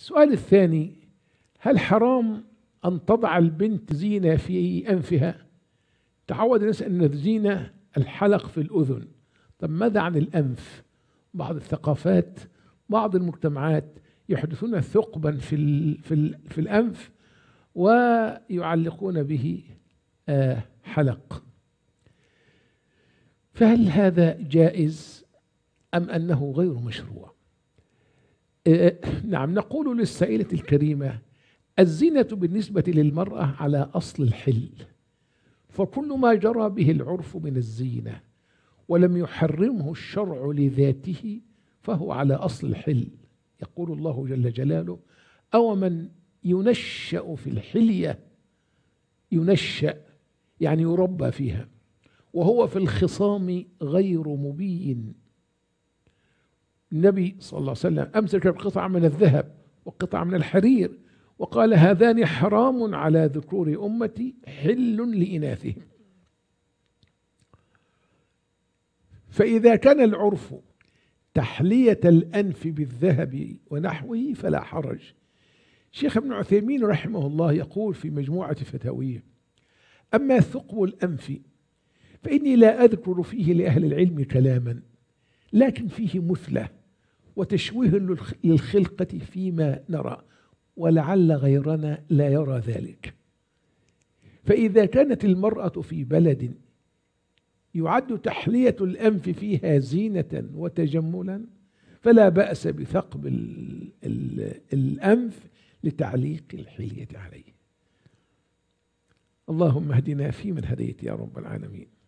السؤال الثاني هل حرام أن تضع البنت زينة في أنفها تعود الناس أن الزينة الحلق في الأذن طب ماذا عن الأنف بعض الثقافات بعض المجتمعات يحدثون ثقبا في, الـ في, الـ في الأنف ويعلقون به آه، حلق فهل هذا جائز أم أنه غير مشروع آه، نعم نقول للسائلة الكريمة الزينة بالنسبة للمرأة على أصل الحل فكل ما جرى به العرف من الزينة ولم يحرمه الشرع لذاته فهو على أصل الحل يقول الله جل جلاله أو من ينشأ في الحلية ينشأ يعني يربى فيها وهو في الخصام غير مبين النبي صلى الله عليه وسلم أمسك بقطعة من الذهب وقطعة من الحرير وقال هذان حرام على ذكور أمتي حل لإناثهم فإذا كان العرف تحلية الأنف بالذهب ونحوه فلا حرج شيخ ابن عثيمين رحمه الله يقول في مجموعة فتاويه أما ثقب الأنف فإني لا أذكر فيه لأهل العلم كلاما لكن فيه مثله وتشويه للخلقة فيما نرى ولعل غيرنا لا يرى ذلك فإذا كانت المرأة في بلد يعد تحلية الأنف فيها زينة وتجملا فلا بأس بثقب الأنف لتعليق الحلية عليه اللهم اهدنا فيمن هديت يا رب العالمين